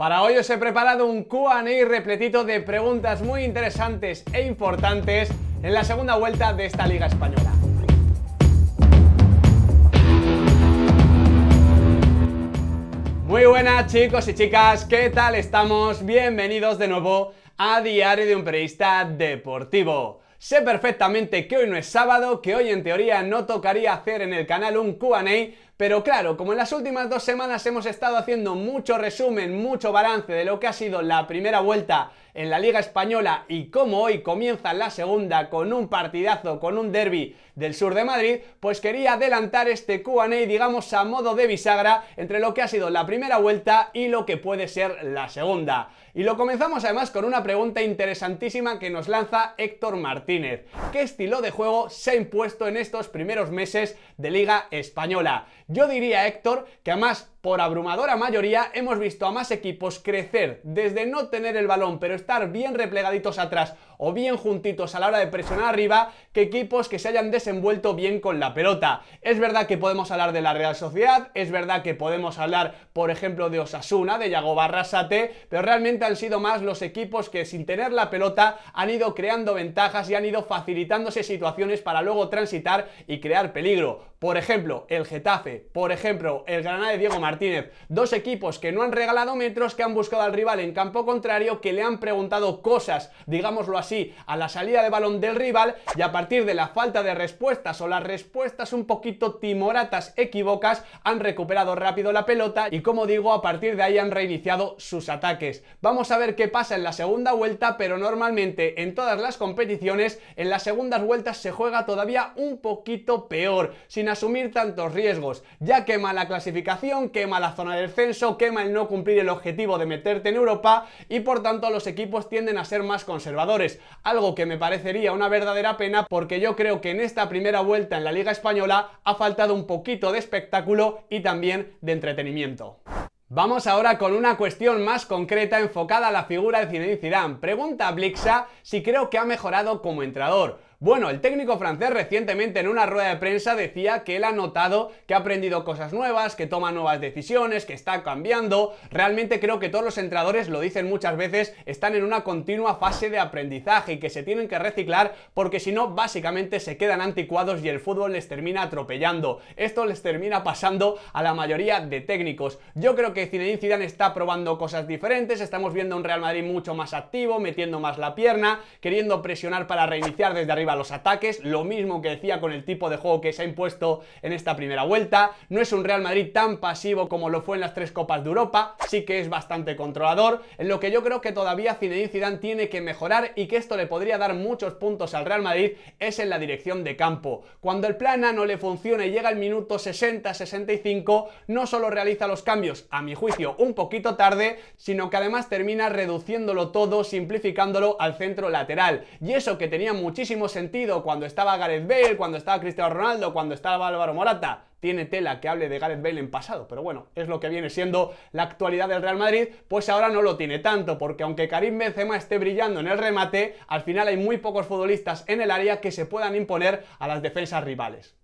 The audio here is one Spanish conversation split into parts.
Para hoy os he preparado un QA repletito de preguntas muy interesantes e importantes en la segunda vuelta de esta Liga Española. Muy buenas chicos y chicas, ¿qué tal estamos? Bienvenidos de nuevo a Diario de un Periodista Deportivo. Sé perfectamente que hoy no es sábado, que hoy en teoría no tocaría hacer en el canal un QA, pero claro, como en las últimas dos semanas hemos estado haciendo mucho resumen, mucho balance de lo que ha sido la primera vuelta en la Liga Española y cómo hoy comienza la segunda con un partidazo, con un derby del sur de Madrid, pues quería adelantar este QA, digamos, a modo de bisagra entre lo que ha sido la primera vuelta y lo que puede ser la segunda. Y lo comenzamos además con una pregunta interesantísima que nos lanza Héctor Martínez. ¿Qué estilo de juego se ha impuesto en estos primeros meses de Liga Española? Yo diría, Héctor, que además por abrumadora mayoría hemos visto a más equipos crecer desde no tener el balón pero estar bien replegaditos atrás o bien juntitos a la hora de presionar arriba que equipos que se hayan desenvuelto bien con la pelota. Es verdad que podemos hablar de la Real Sociedad, es verdad que podemos hablar por ejemplo de Osasuna, de Yago Barrasate, pero realmente han sido más los equipos que sin tener la pelota han ido creando ventajas y han ido facilitándose situaciones para luego transitar y crear peligro. Por ejemplo, el Getafe, por ejemplo, el Granada de Diego Martínez. Dos equipos que no han regalado metros, que han buscado al rival en campo contrario, que le han preguntado cosas, digámoslo así, a la salida de balón del rival y a partir de la falta de respuestas o las respuestas un poquito timoratas equivocas, han recuperado rápido la pelota y como digo, a partir de ahí han reiniciado sus ataques. Vamos a ver qué pasa en la segunda vuelta, pero normalmente en todas las competiciones, en las segundas vueltas se juega todavía un poquito peor, sin asumir tantos riesgos, ya que mala clasificación, que quema la zona del censo, quema el no cumplir el objetivo de meterte en Europa y por tanto los equipos tienden a ser más conservadores, algo que me parecería una verdadera pena porque yo creo que en esta primera vuelta en la Liga Española ha faltado un poquito de espectáculo y también de entretenimiento. Vamos ahora con una cuestión más concreta enfocada a la figura de Zinedine Zidane. Pregunta Blixa si creo que ha mejorado como entrador. Bueno, el técnico francés recientemente en una rueda de prensa decía que él ha notado que ha aprendido cosas nuevas, que toma nuevas decisiones, que está cambiando. Realmente creo que todos los entrenadores, lo dicen muchas veces, están en una continua fase de aprendizaje y que se tienen que reciclar porque si no, básicamente se quedan anticuados y el fútbol les termina atropellando. Esto les termina pasando a la mayoría de técnicos. Yo creo que Zinedine Zidane está probando cosas diferentes, estamos viendo un Real Madrid mucho más activo, metiendo más la pierna, queriendo presionar para reiniciar desde arriba los ataques, lo mismo que decía con el tipo de juego que se ha impuesto en esta primera vuelta, no es un Real Madrid tan pasivo como lo fue en las tres Copas de Europa, sí que es bastante controlador, en lo que yo creo que todavía Zinedine Zidane tiene que mejorar y que esto le podría dar muchos puntos al Real Madrid es en la dirección de campo. Cuando el plan A no le funciona y llega el minuto 60-65, no solo realiza los cambios, a mi juicio, un poquito tarde, sino que además termina reduciéndolo todo, simplificándolo al centro lateral. Y eso que tenía muchísimos sentido cuando estaba Gareth Bale, cuando estaba Cristiano Ronaldo, cuando estaba Álvaro Morata. Tiene tela que hable de Gareth Bale en pasado, pero bueno, es lo que viene siendo la actualidad del Real Madrid, pues ahora no lo tiene tanto, porque aunque Karim Benzema esté brillando en el remate, al final hay muy pocos futbolistas en el área que se puedan imponer a las defensas rivales.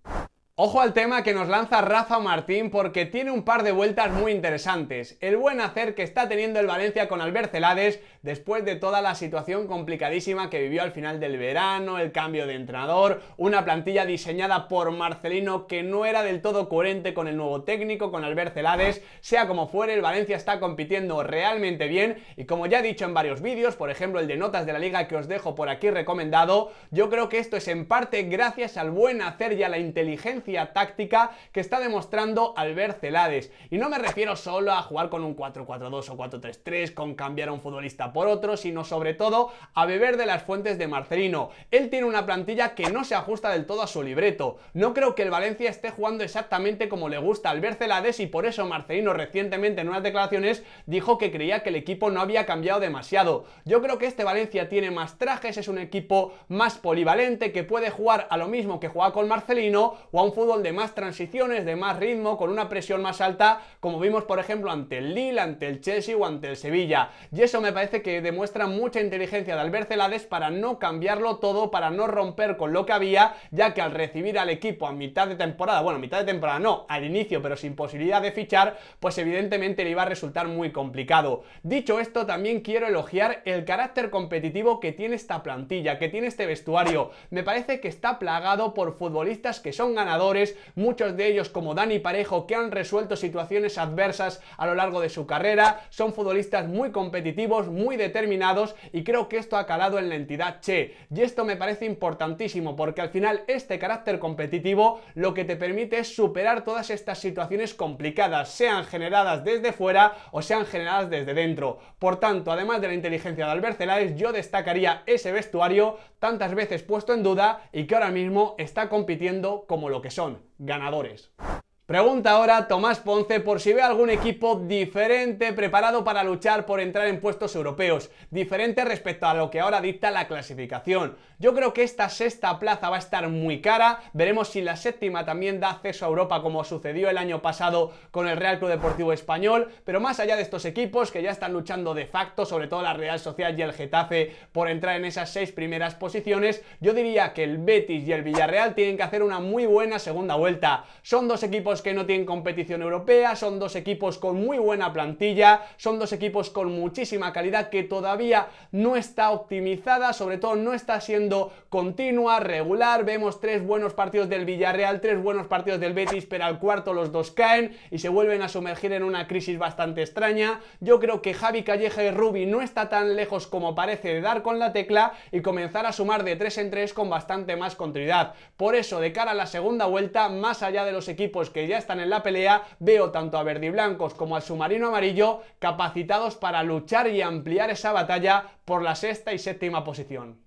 Ojo al tema que nos lanza Rafa Martín porque tiene un par de vueltas muy interesantes. El buen hacer que está teniendo el Valencia con Albert Celades después de toda la situación complicadísima que vivió al final del verano, el cambio de entrenador, una plantilla diseñada por Marcelino que no era del todo coherente con el nuevo técnico, con Albert Celades. Sea como fuere, el Valencia está compitiendo realmente bien y como ya he dicho en varios vídeos, por ejemplo el de notas de la liga que os dejo por aquí recomendado, yo creo que esto es en parte gracias al buen hacer y a la inteligencia táctica que está demostrando Albert Celades. Y no me refiero solo a jugar con un 4-4-2 o 4-3-3, con cambiar a un futbolista por otro, sino sobre todo a beber de las fuentes de Marcelino. Él tiene una plantilla que no se ajusta del todo a su libreto. No creo que el Valencia esté jugando exactamente como le gusta Albert Celades y por eso Marcelino recientemente en unas declaraciones dijo que creía que el equipo no había cambiado demasiado. Yo creo que este Valencia tiene más trajes, es un equipo más polivalente que puede jugar a lo mismo que jugaba con Marcelino o a un fútbol de más transiciones, de más ritmo, con una presión más alta, como vimos por ejemplo ante el Lille, ante el Chelsea o ante el Sevilla. Y eso me parece que demuestra mucha inteligencia de Albert Celades para no cambiarlo todo, para no romper con lo que había, ya que al recibir al equipo a mitad de temporada, bueno, a mitad de temporada no, al inicio, pero sin posibilidad de fichar, pues evidentemente le iba a resultar muy complicado. Dicho esto, también quiero elogiar el carácter competitivo que tiene esta plantilla, que tiene este vestuario. Me parece que está plagado por futbolistas que son ganadores muchos de ellos como Dani Parejo, que han resuelto situaciones adversas a lo largo de su carrera, son futbolistas muy competitivos, muy determinados y creo que esto ha calado en la entidad Che. Y esto me parece importantísimo porque al final este carácter competitivo lo que te permite es superar todas estas situaciones complicadas, sean generadas desde fuera o sean generadas desde dentro. Por tanto, además de la inteligencia de Albert yo destacaría ese vestuario tantas veces puesto en duda y que ahora mismo está compitiendo como lo que son ganadores. Pregunta ahora Tomás Ponce por si ve algún equipo diferente preparado para luchar por entrar en puestos europeos, diferente respecto a lo que ahora dicta la clasificación. Yo creo que esta sexta plaza va a estar muy cara, veremos si la séptima también da acceso a Europa como sucedió el año pasado con el Real Club Deportivo Español, pero más allá de estos equipos que ya están luchando de facto, sobre todo la Real Social y el Getafe por entrar en esas seis primeras posiciones, yo diría que el Betis y el Villarreal tienen que hacer una muy buena segunda vuelta. Son dos equipos que no tienen competición europea, son dos equipos con muy buena plantilla, son dos equipos con muchísima calidad que todavía no está optimizada, sobre todo no está siendo continua, regular, vemos tres buenos partidos del Villarreal, tres buenos partidos del Betis, pero al cuarto los dos caen y se vuelven a sumergir en una crisis bastante extraña. Yo creo que Javi Calleja y Rubi no está tan lejos como parece de dar con la tecla y comenzar a sumar de tres en tres con bastante más continuidad. Por eso, de cara a la segunda vuelta, más allá de los equipos que ya están en la pelea, veo tanto a verdiblancos como al submarino amarillo capacitados para luchar y ampliar esa batalla por la sexta y séptima posición.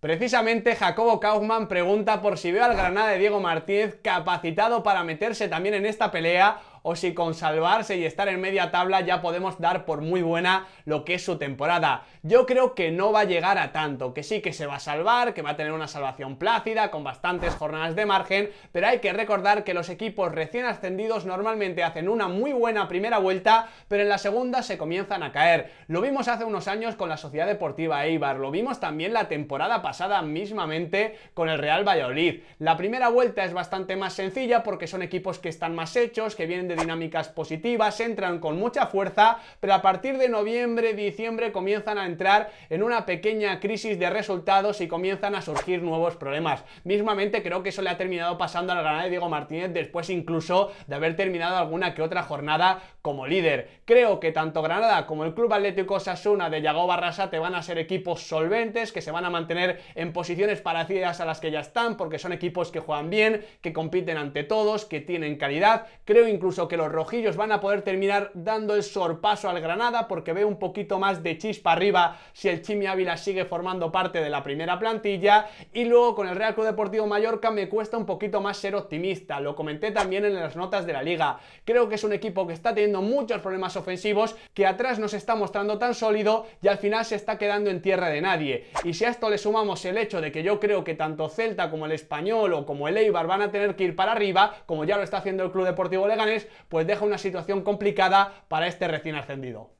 Precisamente Jacobo Kaufman pregunta por si veo al Granada de Diego Martínez capacitado para meterse también en esta pelea o si con salvarse y estar en media tabla ya podemos dar por muy buena lo que es su temporada. Yo creo que no va a llegar a tanto, que sí que se va a salvar, que va a tener una salvación plácida, con bastantes jornadas de margen, pero hay que recordar que los equipos recién ascendidos normalmente hacen una muy buena primera vuelta, pero en la segunda se comienzan a caer. Lo vimos hace unos años con la Sociedad Deportiva Eibar, lo vimos también la temporada pasada mismamente con el Real Valladolid. La primera vuelta es bastante más sencilla porque son equipos que están más hechos, que vienen de dinámicas positivas, entran con mucha fuerza, pero a partir de noviembre, diciembre comienzan a entrar en una pequeña crisis de resultados y comienzan a surgir nuevos problemas. Mismamente creo que eso le ha terminado pasando a la Granada de Diego Martínez después incluso de haber terminado alguna que otra jornada como líder. Creo que tanto Granada como el Club Atlético Sasuna de Yago te van a ser equipos solventes, que se van a mantener en posiciones parecidas a las que ya están, porque son equipos que juegan bien, que compiten ante todos, que tienen calidad. Creo incluso que los rojillos van a poder terminar dando el sorpaso al Granada porque ve un poquito más de chispa arriba si el Chimi Ávila sigue formando parte de la primera plantilla y luego con el Real Club Deportivo Mallorca me cuesta un poquito más ser optimista, lo comenté también en las notas de la liga, creo que es un equipo que está teniendo muchos problemas ofensivos, que atrás no se está mostrando tan sólido y al final se está quedando en tierra de nadie y si a esto le sumamos el hecho de que yo creo que tanto Celta como el Español o como el Eibar van a tener que ir para arriba, como ya lo está haciendo el Club Deportivo Leganés, pues deja una situación complicada para este recién ascendido.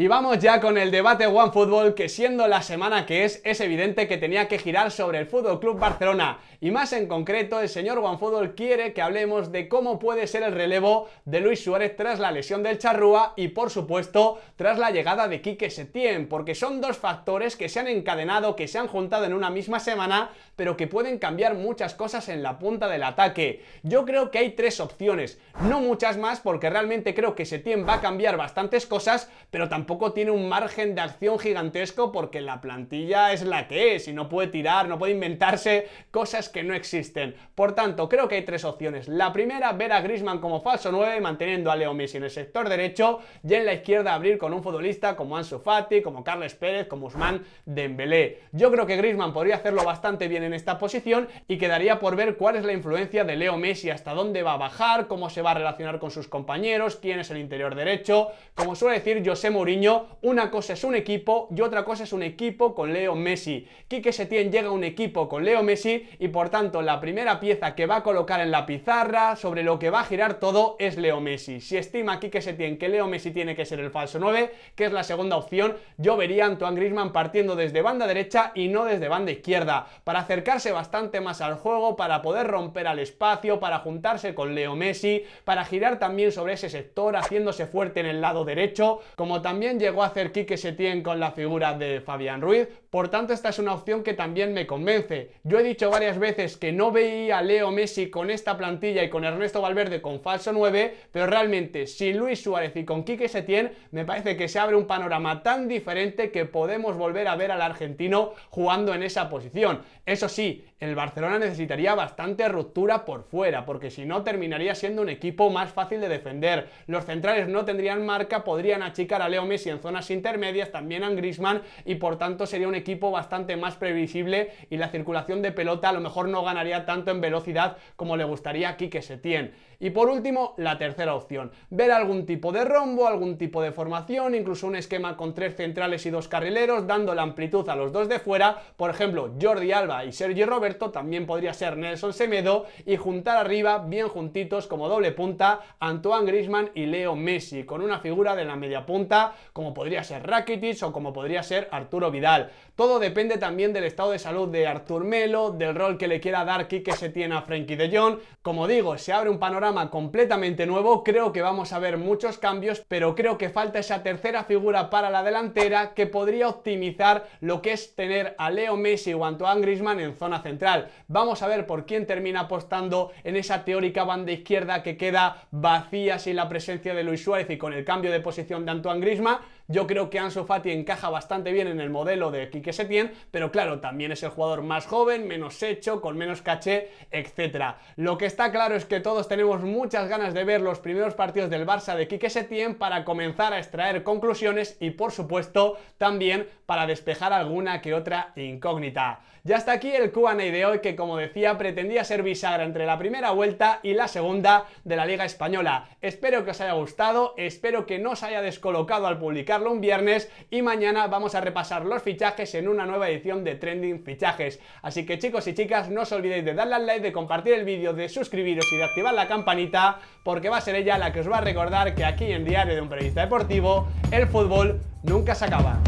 Y vamos ya con el debate One Fútbol, que siendo la semana que es, es evidente que tenía que girar sobre el Fútbol Club Barcelona. Y más en concreto, el señor One Fútbol quiere que hablemos de cómo puede ser el relevo de Luis Suárez tras la lesión del Charrúa y, por supuesto, tras la llegada de Quique Setién, porque son dos factores que se han encadenado, que se han juntado en una misma semana, pero que pueden cambiar muchas cosas en la punta del ataque. Yo creo que hay tres opciones, no muchas más, porque realmente creo que Setién va a cambiar bastantes cosas, pero tampoco poco tiene un margen de acción gigantesco porque la plantilla es la que es y no puede tirar, no puede inventarse cosas que no existen. Por tanto, creo que hay tres opciones. La primera, ver a Grisman como falso 9, manteniendo a Leo Messi en el sector derecho y en la izquierda abrir con un futbolista como Ansu Fati, como Carles Pérez, como Usman Dembélé. Yo creo que Grisman podría hacerlo bastante bien en esta posición y quedaría por ver cuál es la influencia de Leo Messi, hasta dónde va a bajar, cómo se va a relacionar con sus compañeros, quién es el interior derecho. Como suele decir José Mourinho, una cosa es un equipo y otra cosa es un equipo con Leo Messi. Quique Setién llega a un equipo con Leo Messi y por tanto la primera pieza que va a colocar en la pizarra sobre lo que va a girar todo es Leo Messi. Si estima Quique Setién que Leo Messi tiene que ser el falso 9, que es la segunda opción, yo vería a Antoine Griezmann partiendo desde banda derecha y no desde banda izquierda, para acercarse bastante más al juego, para poder romper al espacio, para juntarse con Leo Messi, para girar también sobre ese sector, haciéndose fuerte en el lado derecho, como también también llegó a hacer se Setién con la figura de Fabián Ruiz, por tanto, esta es una opción que también me convence. Yo he dicho varias veces que no veía a Leo Messi con esta plantilla y con Ernesto Valverde con falso 9, pero realmente sin Luis Suárez y con Quique Setién me parece que se abre un panorama tan diferente que podemos volver a ver al argentino jugando en esa posición. Eso sí, el Barcelona necesitaría bastante ruptura por fuera, porque si no terminaría siendo un equipo más fácil de defender. Los centrales no tendrían marca, podrían achicar a Leo Messi en zonas intermedias, también a Griezmann y por tanto sería un equipo bastante más previsible y la circulación de pelota a lo mejor no ganaría tanto en velocidad como le gustaría aquí que se tiene Y por último, la tercera opción, ver algún tipo de rombo, algún tipo de formación, incluso un esquema con tres centrales y dos carrileros, dando la amplitud a los dos de fuera, por ejemplo, Jordi Alba y Sergio Roberto, también podría ser Nelson Semedo, y juntar arriba, bien juntitos, como doble punta, Antoine Grisman y Leo Messi, con una figura de la media punta, como podría ser Rakitic o como podría ser Arturo Vidal. Todo depende también del estado de salud de Arthur Melo, del rol que le quiera dar se tiene a Frenkie de Jong. Como digo, se abre un panorama completamente nuevo, creo que vamos a ver muchos cambios, pero creo que falta esa tercera figura para la delantera que podría optimizar lo que es tener a Leo Messi o Antoine Griezmann en zona central. Vamos a ver por quién termina apostando en esa teórica banda izquierda que queda vacía sin la presencia de Luis Suárez y con el cambio de posición de Antoine Griezmann yo creo que Ansu Fati encaja bastante bien en el modelo de Quique Setién, pero claro, también es el jugador más joven, menos hecho, con menos caché, etc. Lo que está claro es que todos tenemos muchas ganas de ver los primeros partidos del Barça de Quique Setién para comenzar a extraer conclusiones y por supuesto también para despejar alguna que otra incógnita. Ya está aquí el Q&A de hoy que como decía pretendía ser bisagra entre la primera vuelta y la segunda de la Liga Española. Espero que os haya gustado, espero que no os haya descolocado al publicar un viernes y mañana vamos a repasar los fichajes en una nueva edición de Trending Fichajes. Así que chicos y chicas, no os olvidéis de darle al like, de compartir el vídeo, de suscribiros y de activar la campanita porque va a ser ella la que os va a recordar que aquí en Diario de un Periodista Deportivo el fútbol nunca se acaba.